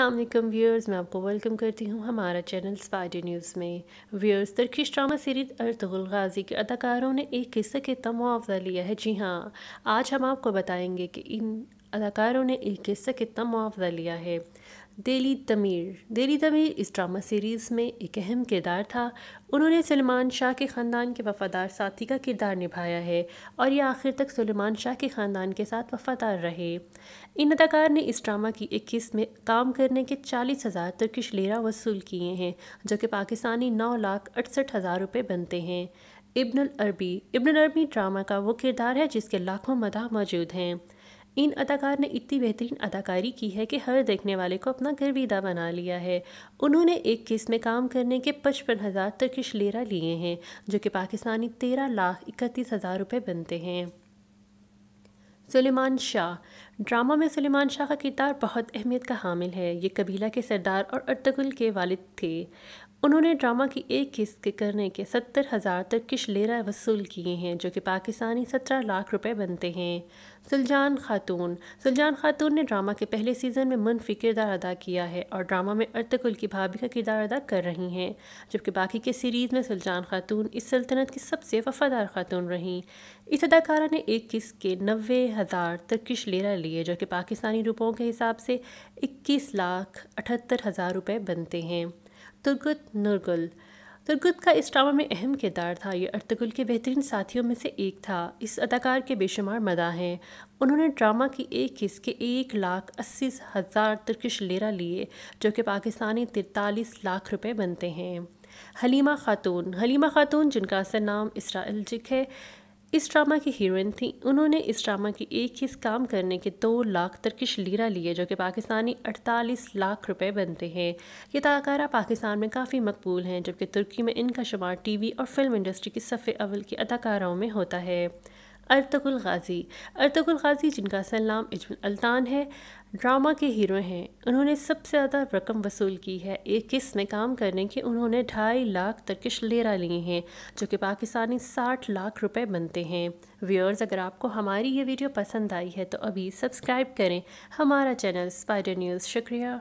अल्लाम व्यूअर्स मैं आपको वेलकम करती हूँ हमारा चैनल स्पाइडर न्यूज़ में viewers Turkish drama series Ertugrul Ghazi के अदाकारों ने एक किस्से के तमुआवजा लिया है जी हाँ आज हम आपको बताएंगे कि इन अदाकारों ने एक हिस्सा कितना मुआवजा लिया है दिली तमीर दिली तमीर इस ड्रामा सीरीज़ में एक अहम किरदार था उन्होंने सलमान शाह के ख़ानदान के वफ़ादार साथी का किरदार निभाया है और ये आखिर तक सलमान शाह के ख़ानदान के साथ वफ़ादार रहे इन अदाकार ने इस ड्रामा की एक किस्त में काम करने के चालीस हज़ार तुर्कश लेरा वसूल किए हैं जो कि पाकिस्तानी नौ लाख अड़सठ हज़ार रुपये बनते हैं इबन अरबी इब्न अरबी ड्रामा का वो किरदार है जिसके लाखों मदा मौजूद हैं इन अदाकार ने इतनी बेहतरीन अदाकारी की है कि हर देखने वाले को अपना गर्विदा बना लिया है उन्होंने एक केस में काम करने के पचपन हज़ार तर्किश लेरा लिए हैं जो कि पाकिस्तानी तेरह लाख इकतीस हज़ार रुपये बनते हैं सुलेमान शाह ड्रामा में सुलेमान शाह का किरदार बहुत अहमियत का हामिल है ये कबीला के सरदार और अर्तगुल के वालिद थे उन्होंने ड्रामा की एक किस्त के करने के सत्तर हज़ार तक किश लेरा वसूल किए हैं जो कि पाकिस्तानी सत्रह लाख रुपए बनते हैं सुलजान खातून सुलजान खातून ने ड्रामा के पहले सीज़न में मनफी किरदार अदा किया है और ड्रामा में अर्तगुल की भाभी का किरदार अदा कर रही हैं जबकि बाकी के सीरीज़ में सुलजान खातून इस सल्तनत की सबसे वफादार खातून रहीं इस अदाकारा ने एक किस्त के नबे हज़ार तुर्किश लेरा लिए जो कि पाकिस्तानी रुपयों के हिसाब से इक्कीस लाख अठहत्तर हज़ार रुपये बनते हैं तुर्गुत नुरगुल तुर्गुत का इस ड्रामा में अहम किरदार था ये अर्तगुल के बेहतरीन साथियों में से एक था इस अदाकार के बेशुमार मदा हैं उन्होंने ड्रामा की एक किस के एक लाख अस्सी हज़ार तुर्किश लेरा लिए जो कि पाकिस्तानी तिरतालीस लाख रुपए बनते हैं हलीमा खातून हलीमा खातून जिनका असल नाम इसराइल जिक है इस ड्रामा की हीरोइन थी उन्होंने इस ड्रामा की एक ही काम करने के दो लाख तर्किश लीरा लिए जो कि पाकिस्तानी 48 लाख रुपए बनते हैं ये अदाकारा पाकिस्तान में काफ़ी मकबूल हैं जबकि तुर्की में इनका शुमार टीवी और फिल्म इंडस्ट्री की सफ़े अवल की अदाकाराओं में होता है अरतगुल गाज़ी अरतगुल गाज़ी जिनका असल नाम इजमल अल्तान है ड्रामा के हीरो हैं उन्होंने सबसे ज़्यादा रकम वसूल की है एक किस्त में काम करने के उन्होंने ढाई लाख किश लेरा लिए हैं जो कि पाकिस्तानी साठ लाख रुपए बनते हैं व्यूअर्स अगर आपको हमारी ये वीडियो पसंद आई है तो अभी सब्सक्राइब करें हमारा चैनल स्पाइडर न्यूज़ शुक्रिया